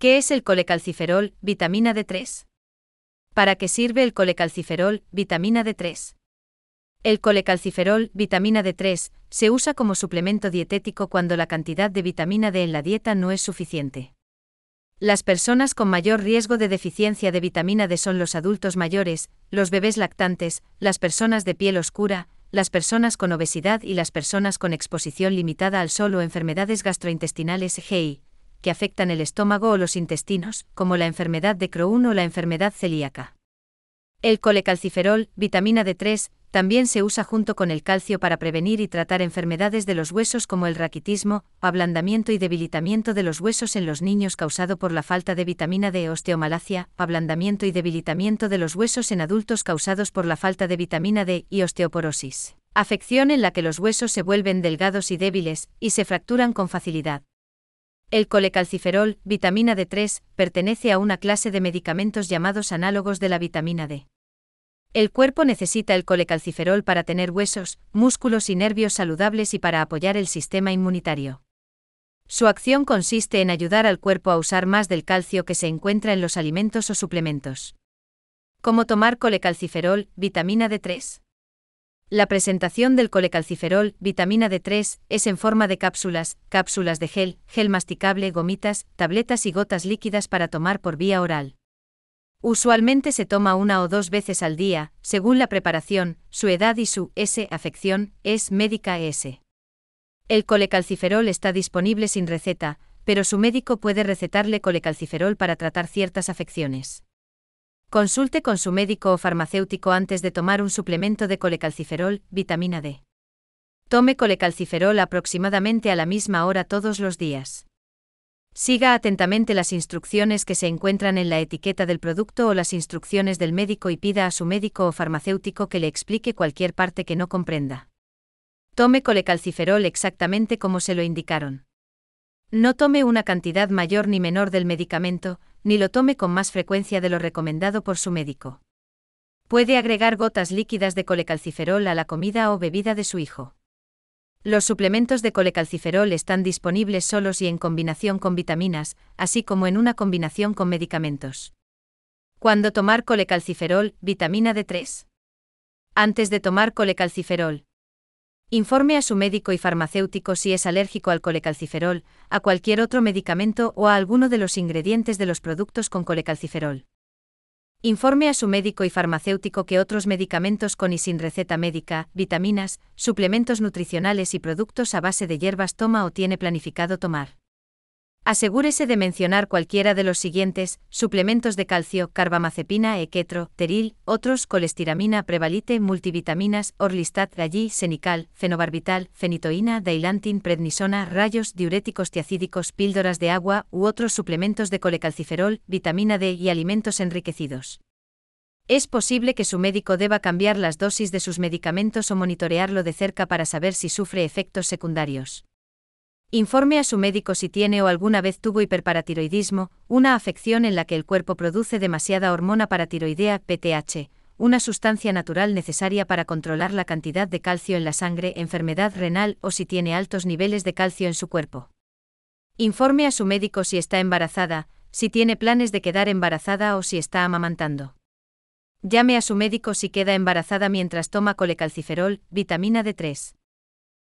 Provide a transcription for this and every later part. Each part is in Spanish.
¿Qué es el colecalciferol, vitamina D3? ¿Para qué sirve el colecalciferol, vitamina D3? El colecalciferol, vitamina D3, se usa como suplemento dietético cuando la cantidad de vitamina D en la dieta no es suficiente. Las personas con mayor riesgo de deficiencia de vitamina D son los adultos mayores, los bebés lactantes, las personas de piel oscura, las personas con obesidad y las personas con exposición limitada al sol o enfermedades gastrointestinales GI, que afectan el estómago o los intestinos, como la enfermedad de Crohn o la enfermedad celíaca. El colecalciferol, vitamina D3, también se usa junto con el calcio para prevenir y tratar enfermedades de los huesos como el raquitismo, ablandamiento y debilitamiento de los huesos en los niños causado por la falta de vitamina D, osteomalacia, ablandamiento y debilitamiento de los huesos en adultos causados por la falta de vitamina D y osteoporosis. Afección en la que los huesos se vuelven delgados y débiles, y se fracturan con facilidad. El colecalciferol, vitamina D3, pertenece a una clase de medicamentos llamados análogos de la vitamina D. El cuerpo necesita el colecalciferol para tener huesos, músculos y nervios saludables y para apoyar el sistema inmunitario. Su acción consiste en ayudar al cuerpo a usar más del calcio que se encuentra en los alimentos o suplementos. ¿Cómo tomar colecalciferol, vitamina D3? La presentación del colecalciferol, vitamina D3, es en forma de cápsulas, cápsulas de gel, gel masticable, gomitas, tabletas y gotas líquidas para tomar por vía oral. Usualmente se toma una o dos veces al día, según la preparación, su edad y su S afección es médica S. El colecalciferol está disponible sin receta, pero su médico puede recetarle colecalciferol para tratar ciertas afecciones. Consulte con su médico o farmacéutico antes de tomar un suplemento de colecalciferol, vitamina D. Tome colecalciferol aproximadamente a la misma hora todos los días. Siga atentamente las instrucciones que se encuentran en la etiqueta del producto o las instrucciones del médico y pida a su médico o farmacéutico que le explique cualquier parte que no comprenda. Tome colecalciferol exactamente como se lo indicaron. No tome una cantidad mayor ni menor del medicamento, ni lo tome con más frecuencia de lo recomendado por su médico. Puede agregar gotas líquidas de colecalciferol a la comida o bebida de su hijo. Los suplementos de colecalciferol están disponibles solos y en combinación con vitaminas, así como en una combinación con medicamentos. Cuando tomar colecalciferol, vitamina D3? Antes de tomar colecalciferol, Informe a su médico y farmacéutico si es alérgico al colecalciferol, a cualquier otro medicamento o a alguno de los ingredientes de los productos con colecalciferol. Informe a su médico y farmacéutico que otros medicamentos con y sin receta médica, vitaminas, suplementos nutricionales y productos a base de hierbas toma o tiene planificado tomar. Asegúrese de mencionar cualquiera de los siguientes: suplementos de calcio, carbamazepina, equetro, teril, otros, colestiramina, prevalite, multivitaminas, orlistat, allí, senical, fenobarbital, fenitoína, dailantin, prednisona, rayos diuréticos tiacídicos, píldoras de agua u otros suplementos de colecalciferol, vitamina D y alimentos enriquecidos. Es posible que su médico deba cambiar las dosis de sus medicamentos o monitorearlo de cerca para saber si sufre efectos secundarios. Informe a su médico si tiene o alguna vez tuvo hiperparatiroidismo, una afección en la que el cuerpo produce demasiada hormona paratiroidea, PTH, una sustancia natural necesaria para controlar la cantidad de calcio en la sangre, enfermedad renal o si tiene altos niveles de calcio en su cuerpo. Informe a su médico si está embarazada, si tiene planes de quedar embarazada o si está amamantando. Llame a su médico si queda embarazada mientras toma colecalciferol, vitamina D3.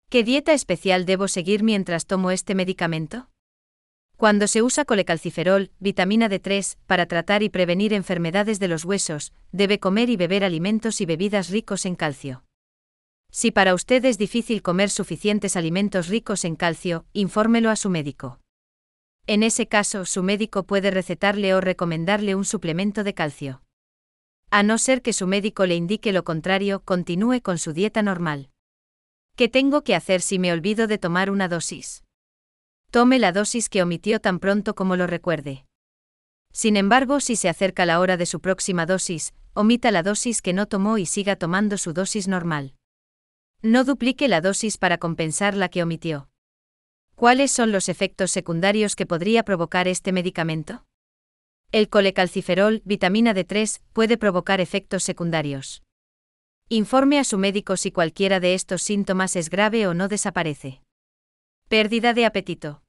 ¿Qué dieta especial debo seguir mientras tomo este medicamento? Cuando se usa colecalciferol, vitamina D3, para tratar y prevenir enfermedades de los huesos, debe comer y beber alimentos y bebidas ricos en calcio. Si para usted es difícil comer suficientes alimentos ricos en calcio, infórmelo a su médico. En ese caso, su médico puede recetarle o recomendarle un suplemento de calcio. A no ser que su médico le indique lo contrario, continúe con su dieta normal. ¿Qué tengo que hacer si me olvido de tomar una dosis? Tome la dosis que omitió tan pronto como lo recuerde. Sin embargo, si se acerca la hora de su próxima dosis, omita la dosis que no tomó y siga tomando su dosis normal. No duplique la dosis para compensar la que omitió. ¿Cuáles son los efectos secundarios que podría provocar este medicamento? El colecalciferol, vitamina D3, puede provocar efectos secundarios. Informe a su médico si cualquiera de estos síntomas es grave o no desaparece. Pérdida de apetito.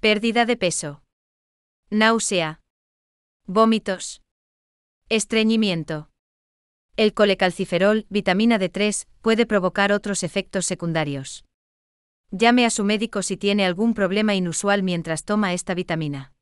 Pérdida de peso. Náusea. Vómitos. Estreñimiento. El colecalciferol, vitamina D3, puede provocar otros efectos secundarios. Llame a su médico si tiene algún problema inusual mientras toma esta vitamina.